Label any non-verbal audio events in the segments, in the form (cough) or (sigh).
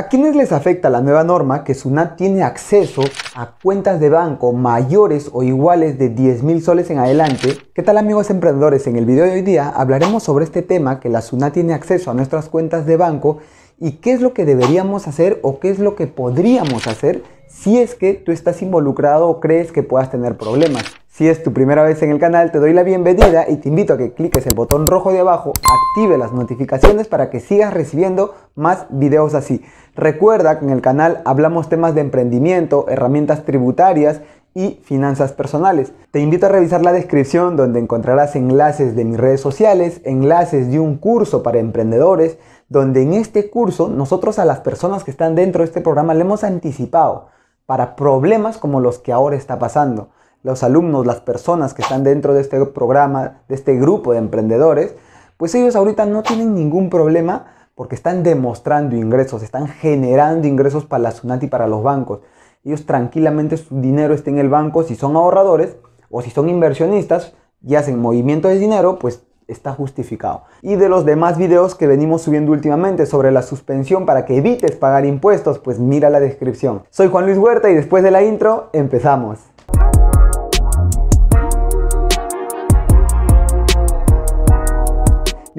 ¿A quiénes les afecta la nueva norma que SUNAT tiene acceso a cuentas de banco mayores o iguales de 10 mil soles en adelante? ¿Qué tal amigos emprendedores? En el video de hoy día hablaremos sobre este tema que la SUNAT tiene acceso a nuestras cuentas de banco y qué es lo que deberíamos hacer o qué es lo que podríamos hacer si es que tú estás involucrado o crees que puedas tener problemas. Si es tu primera vez en el canal, te doy la bienvenida y te invito a que cliques el botón rojo de abajo, active las notificaciones para que sigas recibiendo más videos así. Recuerda que en el canal hablamos temas de emprendimiento, herramientas tributarias y finanzas personales. Te invito a revisar la descripción donde encontrarás enlaces de mis redes sociales, enlaces de un curso para emprendedores, donde en este curso nosotros a las personas que están dentro de este programa le hemos anticipado para problemas como los que ahora está pasando los alumnos, las personas que están dentro de este programa, de este grupo de emprendedores, pues ellos ahorita no tienen ningún problema porque están demostrando ingresos, están generando ingresos para la Sunat y para los bancos. Ellos tranquilamente su dinero está en el banco, si son ahorradores o si son inversionistas y hacen movimiento de dinero, pues está justificado. Y de los demás videos que venimos subiendo últimamente sobre la suspensión para que evites pagar impuestos, pues mira la descripción. Soy Juan Luis Huerta y después de la intro, empezamos.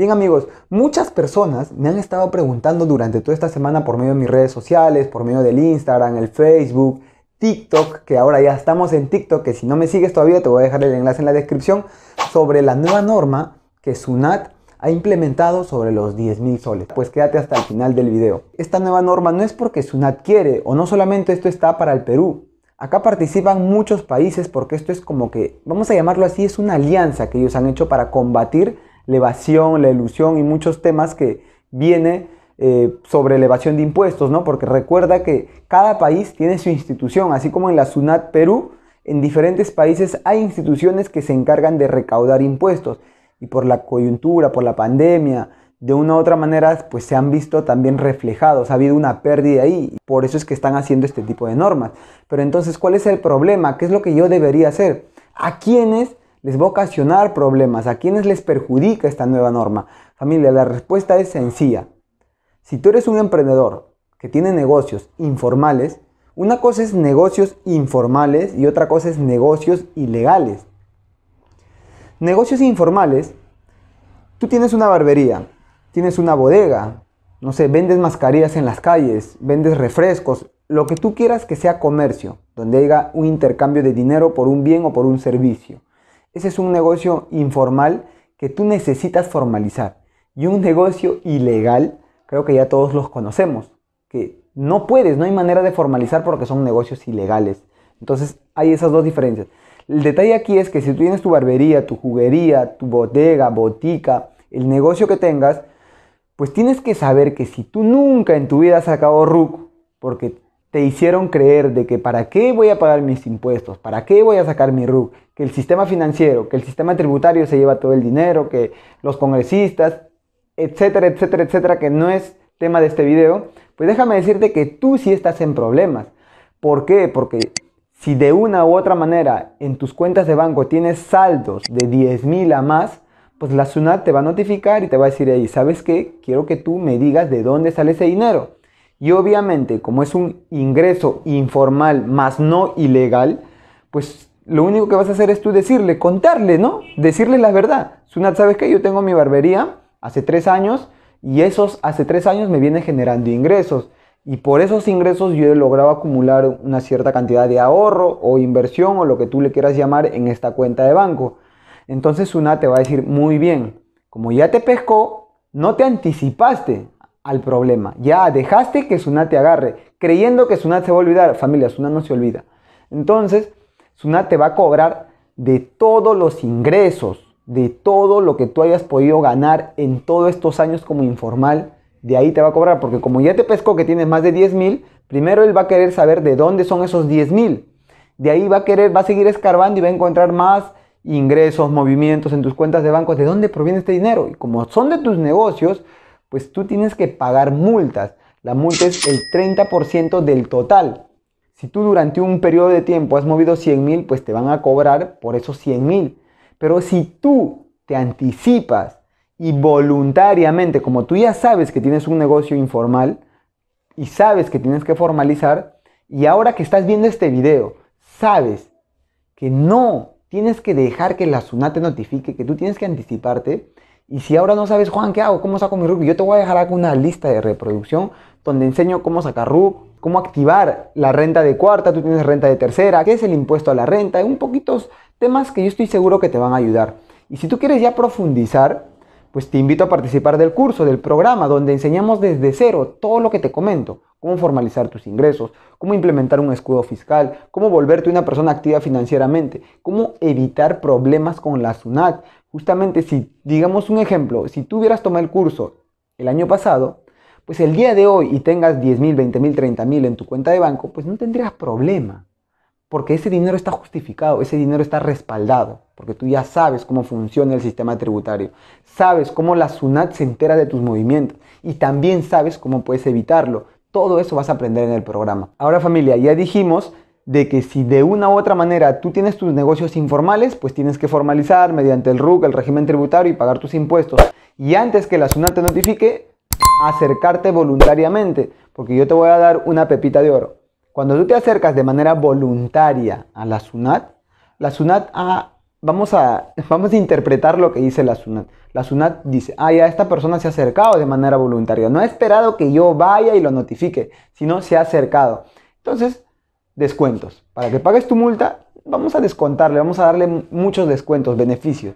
Bien amigos, muchas personas me han estado preguntando durante toda esta semana por medio de mis redes sociales, por medio del Instagram, el Facebook, TikTok, que ahora ya estamos en TikTok, que si no me sigues todavía te voy a dejar el enlace en la descripción, sobre la nueva norma que SUNAT ha implementado sobre los 10.000 soles. Pues quédate hasta el final del video. Esta nueva norma no es porque SUNAT quiere o no solamente esto está para el Perú. Acá participan muchos países porque esto es como que, vamos a llamarlo así, es una alianza que ellos han hecho para combatir la evasión, la ilusión y muchos temas que viene eh, sobre elevación de impuestos, ¿no? Porque recuerda que cada país tiene su institución, así como en la SUNAT Perú, en diferentes países hay instituciones que se encargan de recaudar impuestos y por la coyuntura, por la pandemia, de una u otra manera, pues se han visto también reflejados, ha habido una pérdida ahí, por eso es que están haciendo este tipo de normas. Pero entonces, ¿cuál es el problema? ¿Qué es lo que yo debería hacer? ¿A quiénes les va a ocasionar problemas, a quienes les perjudica esta nueva norma. Familia, la respuesta es sencilla. Si tú eres un emprendedor que tiene negocios informales, una cosa es negocios informales y otra cosa es negocios ilegales. Negocios informales, tú tienes una barbería, tienes una bodega, no sé, vendes mascarillas en las calles, vendes refrescos, lo que tú quieras que sea comercio, donde haya un intercambio de dinero por un bien o por un servicio. Ese es un negocio informal que tú necesitas formalizar. Y un negocio ilegal, creo que ya todos los conocemos, que no puedes, no hay manera de formalizar porque son negocios ilegales. Entonces hay esas dos diferencias. El detalle aquí es que si tú tienes tu barbería, tu juguería, tu bodega, botica, el negocio que tengas, pues tienes que saber que si tú nunca en tu vida has sacado RUC, porque te hicieron creer de que para qué voy a pagar mis impuestos, para qué voy a sacar mi RUC, que el sistema financiero, que el sistema tributario se lleva todo el dinero, que los congresistas, etcétera, etcétera, etcétera, que no es tema de este video, pues déjame decirte que tú sí estás en problemas. ¿Por qué? Porque si de una u otra manera en tus cuentas de banco tienes saldos de 10 mil a más, pues la SUNAT te va a notificar y te va a decir ahí, ¿sabes qué? Quiero que tú me digas de dónde sale ese dinero. Y obviamente, como es un ingreso informal más no ilegal, pues lo único que vas a hacer es tú decirle, contarle, ¿no? Decirle la verdad. Sunat, ¿sabes qué? Yo tengo mi barbería hace tres años y esos hace tres años me viene generando ingresos. Y por esos ingresos yo he logrado acumular una cierta cantidad de ahorro o inversión o lo que tú le quieras llamar en esta cuenta de banco. Entonces Sunat te va a decir, muy bien, como ya te pescó, no te anticipaste, al problema. Ya dejaste que Sunat te agarre, creyendo que Sunat se va a olvidar. Familia, Sunat no se olvida. Entonces, Sunat te va a cobrar de todos los ingresos, de todo lo que tú hayas podido ganar en todos estos años como informal. De ahí te va a cobrar, porque como ya te pescó que tienes más de 10 mil, primero él va a querer saber de dónde son esos 10 mil. De ahí va a querer, va a seguir escarbando y va a encontrar más ingresos, movimientos en tus cuentas de banco de dónde proviene este dinero. Y como son de tus negocios, pues tú tienes que pagar multas. La multa es el 30% del total. Si tú durante un periodo de tiempo has movido 100 mil, pues te van a cobrar por esos 100 mil. Pero si tú te anticipas y voluntariamente, como tú ya sabes que tienes un negocio informal y sabes que tienes que formalizar, y ahora que estás viendo este video, sabes que no tienes que dejar que la SUNAT te notifique, que tú tienes que anticiparte, y si ahora no sabes, Juan, ¿qué hago? ¿Cómo saco mi RUC? Yo te voy a dejar acá una lista de reproducción donde enseño cómo sacar RUC, cómo activar la renta de cuarta, tú tienes renta de tercera, qué es el impuesto a la renta, un poquitos temas que yo estoy seguro que te van a ayudar. Y si tú quieres ya profundizar, pues te invito a participar del curso, del programa, donde enseñamos desde cero todo lo que te comento. Cómo formalizar tus ingresos, cómo implementar un escudo fiscal, cómo volverte una persona activa financieramente, cómo evitar problemas con la SUNAT, Justamente si, digamos un ejemplo, si tú hubieras tomado el curso el año pasado, pues el día de hoy y tengas 10 mil, 20 mil, mil en tu cuenta de banco, pues no tendrías problema. Porque ese dinero está justificado, ese dinero está respaldado, porque tú ya sabes cómo funciona el sistema tributario, sabes cómo la SUNAT se entera de tus movimientos y también sabes cómo puedes evitarlo. Todo eso vas a aprender en el programa. Ahora familia, ya dijimos de que si de una u otra manera tú tienes tus negocios informales, pues tienes que formalizar mediante el RUC, el régimen tributario y pagar tus impuestos. Y antes que la SUNAT te notifique, acercarte voluntariamente, porque yo te voy a dar una pepita de oro. Cuando tú te acercas de manera voluntaria a la SUNAT, la SUNAT, ah, vamos, a, (laughs) vamos a interpretar lo que dice la SUNAT. La SUNAT dice, ah, ya esta persona se ha acercado de manera voluntaria. No ha esperado que yo vaya y lo notifique, sino se ha acercado. Entonces, descuentos. Para que pagues tu multa, vamos a descontarle, vamos a darle muchos descuentos, beneficios.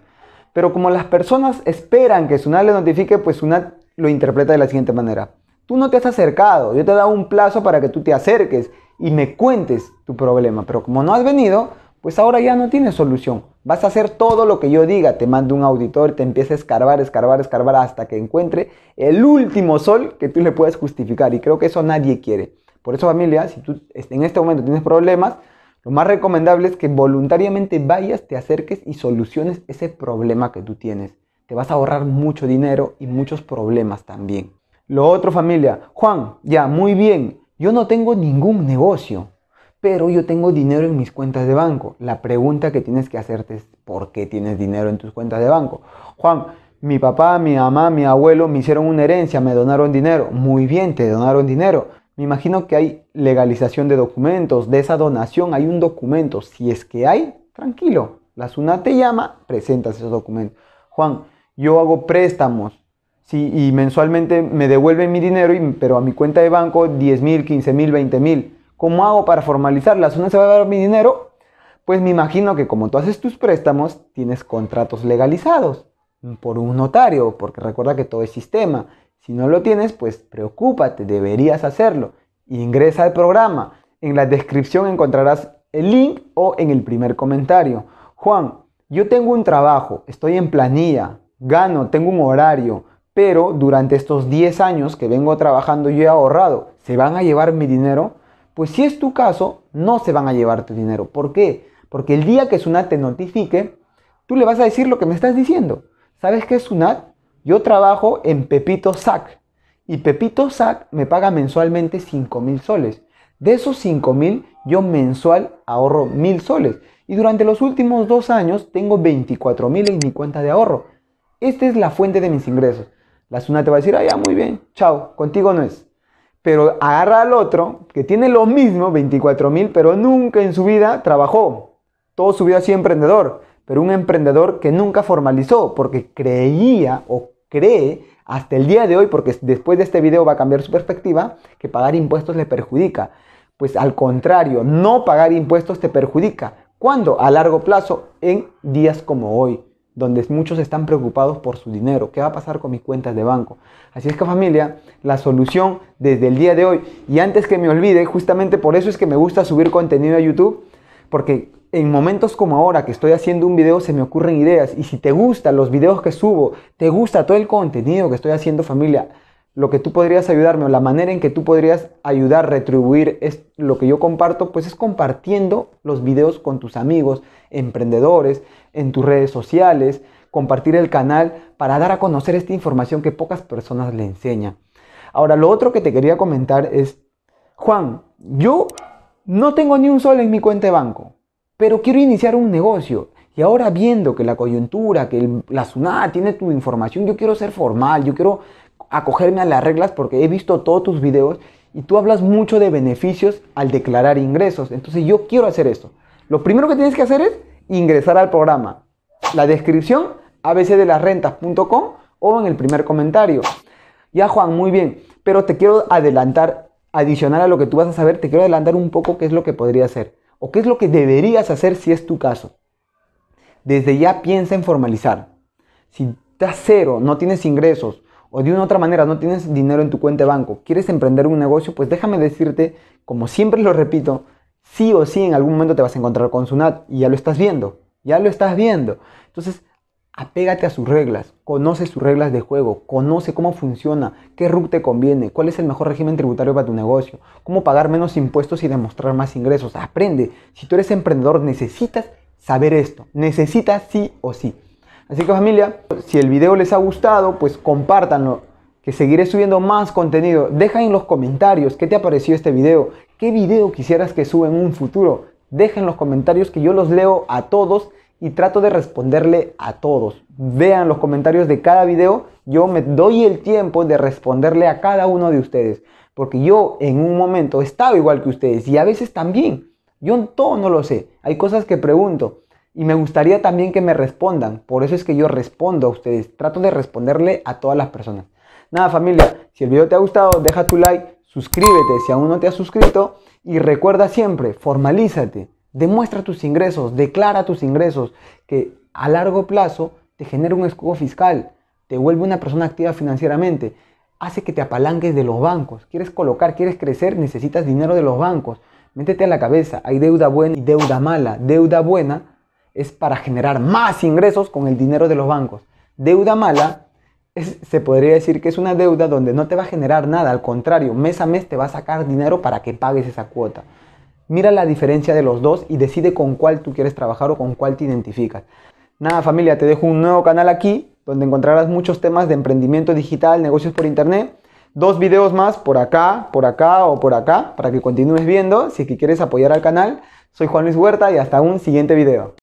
Pero como las personas esperan que SUNAT le notifique, pues SUNAT lo interpreta de la siguiente manera. Tú no te has acercado, yo te he dado un plazo para que tú te acerques y me cuentes tu problema, pero como no has venido, pues ahora ya no tienes solución. Vas a hacer todo lo que yo diga, te mando un auditor, te empieza a escarbar, escarbar, escarbar hasta que encuentre el último sol que tú le puedas justificar y creo que eso nadie quiere. Por eso familia, si tú en este momento tienes problemas, lo más recomendable es que voluntariamente vayas, te acerques y soluciones ese problema que tú tienes. Te vas a ahorrar mucho dinero y muchos problemas también. Lo otro familia, Juan, ya, muy bien, yo no tengo ningún negocio, pero yo tengo dinero en mis cuentas de banco. La pregunta que tienes que hacerte es, ¿por qué tienes dinero en tus cuentas de banco? Juan, mi papá, mi mamá, mi abuelo me hicieron una herencia, me donaron dinero. Muy bien, te donaron dinero me imagino que hay legalización de documentos, de esa donación hay un documento. Si es que hay, tranquilo. La SUNAT te llama, presentas esos documentos. Juan, yo hago préstamos sí, y mensualmente me devuelven mi dinero, pero a mi cuenta de banco 10 mil, 15 mil, 20 mil. ¿Cómo hago para formalizar? ¿La SUNAT se va a dar mi dinero? Pues me imagino que como tú haces tus préstamos, tienes contratos legalizados por un notario, porque recuerda que todo es sistema. Si no lo tienes, pues preocúpate, deberías hacerlo. Ingresa al programa. En la descripción encontrarás el link o en el primer comentario. Juan, yo tengo un trabajo, estoy en planilla, gano, tengo un horario, pero durante estos 10 años que vengo trabajando yo he ahorrado. ¿Se van a llevar mi dinero? Pues si es tu caso, no se van a llevar tu dinero. ¿Por qué? Porque el día que Sunat te notifique, tú le vas a decir lo que me estás diciendo. ¿Sabes qué es Sunat? Yo trabajo en Pepito Sac y Pepito Sac me paga mensualmente 5 mil soles. De esos 5 mil, yo mensual ahorro mil soles. Y durante los últimos dos años tengo 24 mil en mi cuenta de ahorro. Esta es la fuente de mis ingresos. La SUNA te va a decir, ah, ya, muy bien, chao, contigo no es. Pero agarra al otro que tiene lo mismo, 24 mil, pero nunca en su vida trabajó. Todo su vida ha sido emprendedor, pero un emprendedor que nunca formalizó porque creía o cree hasta el día de hoy, porque después de este video va a cambiar su perspectiva, que pagar impuestos le perjudica. Pues al contrario, no pagar impuestos te perjudica. ¿Cuándo? A largo plazo, en días como hoy, donde muchos están preocupados por su dinero. ¿Qué va a pasar con mis cuentas de banco? Así es que familia, la solución desde el día de hoy, y antes que me olvide, justamente por eso es que me gusta subir contenido a YouTube, porque en momentos como ahora que estoy haciendo un video se me ocurren ideas y si te gustan los videos que subo, te gusta todo el contenido que estoy haciendo familia, lo que tú podrías ayudarme o la manera en que tú podrías ayudar, retribuir es lo que yo comparto, pues es compartiendo los videos con tus amigos, emprendedores, en tus redes sociales, compartir el canal para dar a conocer esta información que pocas personas le enseñan. Ahora, lo otro que te quería comentar es, Juan, yo no tengo ni un sol en mi cuenta de banco pero quiero iniciar un negocio. Y ahora viendo que la coyuntura, que la SUNAT tiene tu información, yo quiero ser formal, yo quiero acogerme a las reglas porque he visto todos tus videos y tú hablas mucho de beneficios al declarar ingresos. Entonces yo quiero hacer esto. Lo primero que tienes que hacer es ingresar al programa. La descripción abcdelasrentas.com o en el primer comentario. Ya Juan, muy bien, pero te quiero adelantar, adicional a lo que tú vas a saber, te quiero adelantar un poco qué es lo que podría hacer o qué es lo que deberías hacer si es tu caso. Desde ya piensa en formalizar. Si estás cero, no tienes ingresos o de una otra manera no tienes dinero en tu cuenta de banco, quieres emprender un negocio, pues déjame decirte, como siempre lo repito, sí o sí en algún momento te vas a encontrar con Sunat y ya lo estás viendo, ya lo estás viendo. Entonces, Apégate a sus reglas, conoce sus reglas de juego, conoce cómo funciona, qué RUC te conviene, cuál es el mejor régimen tributario para tu negocio, cómo pagar menos impuestos y demostrar más ingresos. Aprende. Si tú eres emprendedor, necesitas saber esto. Necesitas sí o sí. Así que familia, si el video les ha gustado, pues compártanlo, que seguiré subiendo más contenido. Deja en los comentarios qué te ha este video, qué video quisieras que suba en un futuro. Deja en los comentarios que yo los leo a todos y trato de responderle a todos. Vean los comentarios de cada video, yo me doy el tiempo de responderle a cada uno de ustedes, porque yo en un momento estaba igual que ustedes y a veces también. Yo en todo no lo sé, hay cosas que pregunto y me gustaría también que me respondan, por eso es que yo respondo a ustedes, trato de responderle a todas las personas. Nada familia, si el video te ha gustado, deja tu like, suscríbete si aún no te has suscrito y recuerda siempre, formalízate. Demuestra tus ingresos, declara tus ingresos, que a largo plazo te genera un escudo fiscal, te vuelve una persona activa financieramente, hace que te apalanques de los bancos. Quieres colocar, quieres crecer, necesitas dinero de los bancos. Métete a la cabeza, hay deuda buena y deuda mala. Deuda buena es para generar más ingresos con el dinero de los bancos. Deuda mala se podría decir que es una deuda donde no te va a generar nada, al contrario, mes a mes te va a sacar dinero para que pagues esa cuota. Mira la diferencia de los dos y decide con cuál tú quieres trabajar o con cuál te identificas. Nada familia, te dejo un nuevo canal aquí donde encontrarás muchos temas de emprendimiento digital, negocios por internet. Dos videos más por acá, por acá o por acá para que continúes viendo si es que quieres apoyar al canal. Soy Juan Luis Huerta y hasta un siguiente video.